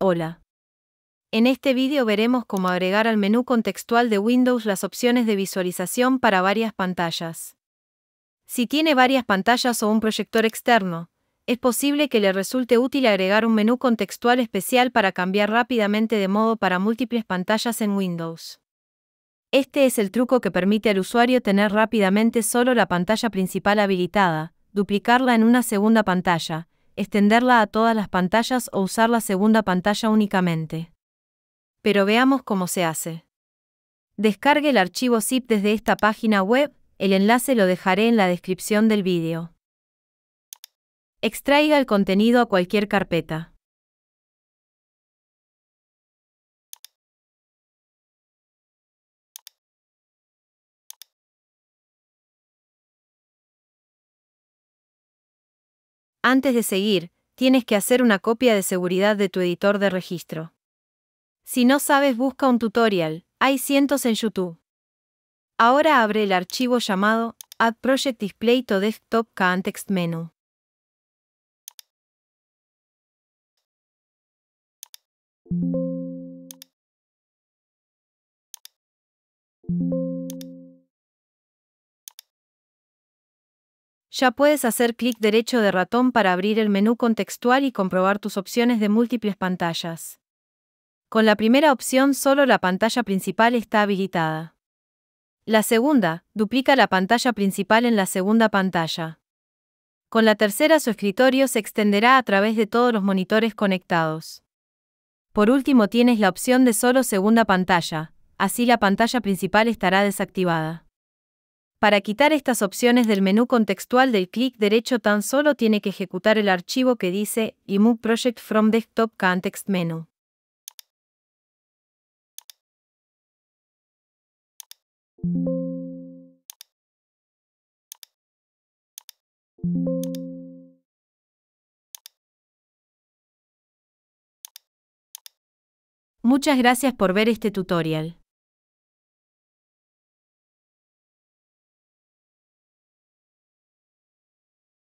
Hola. En este vídeo veremos cómo agregar al menú contextual de Windows las opciones de visualización para varias pantallas. Si tiene varias pantallas o un proyector externo, es posible que le resulte útil agregar un menú contextual especial para cambiar rápidamente de modo para múltiples pantallas en Windows. Este es el truco que permite al usuario tener rápidamente solo la pantalla principal habilitada, duplicarla en una segunda pantalla, extenderla a todas las pantallas o usar la segunda pantalla únicamente. Pero veamos cómo se hace. Descargue el archivo zip desde esta página web, el enlace lo dejaré en la descripción del vídeo. Extraiga el contenido a cualquier carpeta. Antes de seguir, tienes que hacer una copia de seguridad de tu editor de registro. Si no sabes, busca un tutorial, hay cientos en YouTube. Ahora abre el archivo llamado Add Project Display to Desktop Context Menu. Ya puedes hacer clic derecho de ratón para abrir el menú contextual y comprobar tus opciones de múltiples pantallas. Con la primera opción solo la pantalla principal está habilitada. La segunda, duplica la pantalla principal en la segunda pantalla. Con la tercera su escritorio se extenderá a través de todos los monitores conectados. Por último tienes la opción de solo segunda pantalla, así la pantalla principal estará desactivada. Para quitar estas opciones del menú contextual del clic derecho tan solo tiene que ejecutar el archivo que dice "Imu Project from Desktop Context Menu. Muchas gracias por ver este tutorial.